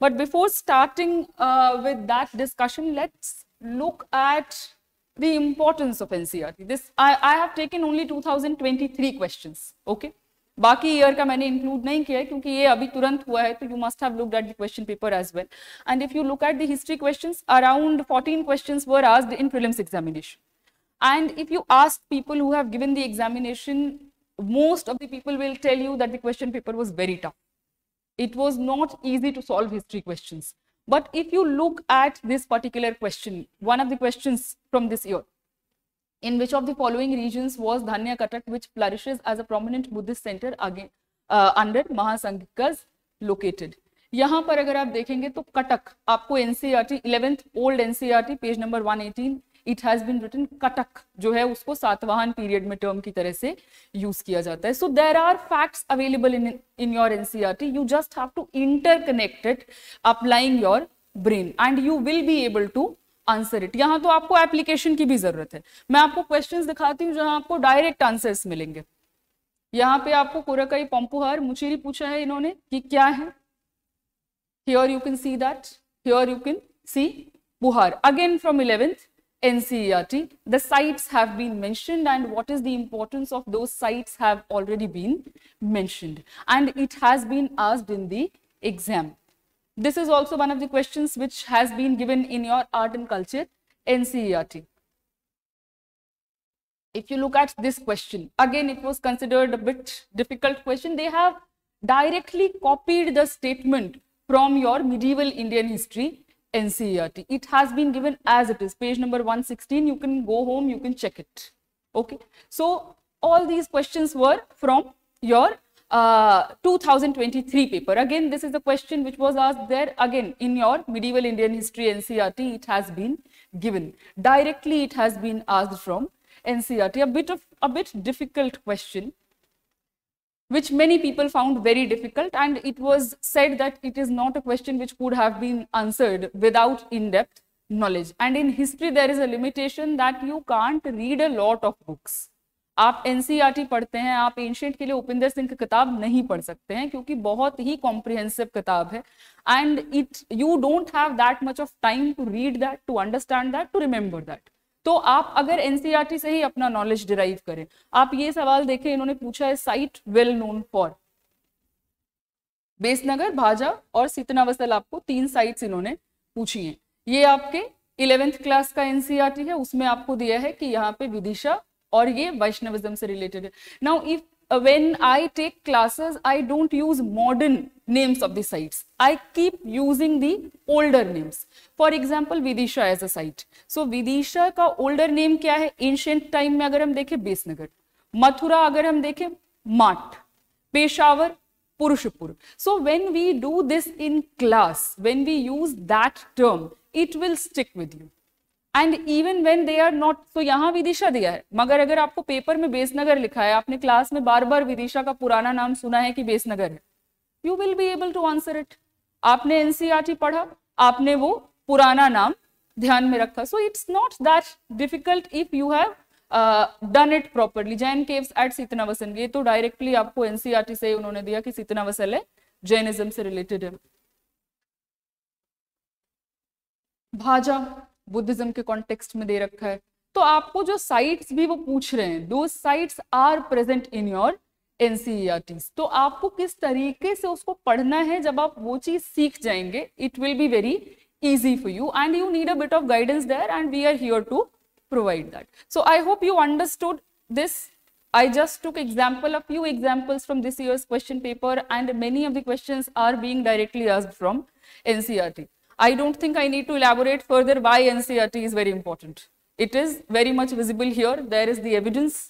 but before starting uh, with that discussion let's look at the importance of ncrt this i have taken only 2023 questions okay baki year ka maine include nahi kiya kyunki ye abhi turant hua hai so you must have looked at the question paper as well and if you look at the history questions around 14 questions were asked in prelims examination and if you ask people who have given the examination most of the people will tell you that the question paper was very tough it was not easy to solve history questions. But if you look at this particular question, one of the questions from this year, in which of the following regions was Dhanya Katak, which flourishes as a prominent Buddhist center again, uh, under Mahasanghikas located? यहाँ पर अगर आप देखेंगे तो कटक आपको NCERT eleventh old NCERT page number 118 it has been written Cuttack जो है उसको सातवाहन पीरियड में टर्म की तरह से यूज किया जाता है so there are facts available in in your NCERT you just have to interconnected applying your brain and you will be able to answer it यहाँ तो आपको एप्लीकेशन की भी जरूरत है मैं आपको क्वेश्चंस दिखाती हूँ जहां आपको डायरेक्ट आंसर्स मिलेंगे यहाँ पे आपको कोरकई पंपुहर मुचेरी पूछा है इन्होंने कि क्या है here you can see that here you can see buhar again from eleventh NCERT. The sites have been mentioned and what is the importance of those sites have already been mentioned and it has been asked in the exam. This is also one of the questions which has been given in your art and culture NCERT. If you look at this question, again it was considered a bit difficult question. They have directly copied the statement from your medieval Indian history NCERT. It has been given as it is, page number 116. You can go home, you can check it. Okay. So, all these questions were from your uh, 2023 paper. Again, this is the question which was asked there again in your medieval Indian history NCRT. It has been given directly. It has been asked from NCRT. A bit of a bit difficult question which many people found very difficult. And it was said that it is not a question which could have been answered without in-depth knowledge. And in history, there is a limitation that you can't read a lot of books. आप एन पढ़ते हैं आप ancient के लिए उपेंद्र सिंह की किताब नहीं पढ़ सकते हैं क्योंकि बहुत ही कॉम्प्रिहेंसिव किताब है and it you don't have that much of time to read that to understand that to remember that तो आप अगर एनसीईआरटी e से ही अपना नॉलेज डिराइव करें आप ये सवाल देखें इन्होंने पूछा है site well known for Besnagar Bhaja और सीतनावसल आपको तीन साइट्स इन्होंने पूछी हैं ये आपके इलेवेंथ क्लास का एनसीईआरटी e है उसमें आपको दिया है कि यहाँ पे विदिशा और ये वैष्णविज्म से रिलेटेड है now if uh, when I take classes, I don't use modern names of the sites. I keep using the older names. For example, Vidisha as a site. So Vidisha ka older name क्या Ancient time में अगर हम देखें Besnagar Mathura. अगर हम देखें Mat Peshawar Purushapur. So when we do this in class, when we use that term, it will stick with you. And even when they are not तो यहाँ विदिशा दिया है मगर अगर आपको पेपर में बेसनगर लिखा है आपने क्लास में बार बार विदिशा का पुराना नाम सुना है कि बेसनगर है you will be able to answer it आपने एनसीआरटी e पढ़ा आपने वो पुराना नाम ध्यान में रखा so it's not that difficult if you have done it properly Jain caves at Sittanavasal ये तो डायरेक्टली आपको एनसीआरटी e से उन्होंने दिया कि सीतना वसल है जैनिज्म से रिलेटेड है भाजा बुद्धिज्म के कॉन्टेक्स्ट में दे रखा है तो आपको जो साइट्स भी वो पूछ रहे हैं दो sites are present in your NCERT तो आपको किस तरीके से उसको पढ़ना है जब आप वो चीज सीख जाएंगे it will be very easy for you and you need a bit of guidance there and we are here to provide that so I hope you understood this I just took example a few examples from this year question paper and many of the questions are being directly as from NCERT I don't think I need to elaborate further why NCRT is very important. It is very much visible here. There is the evidence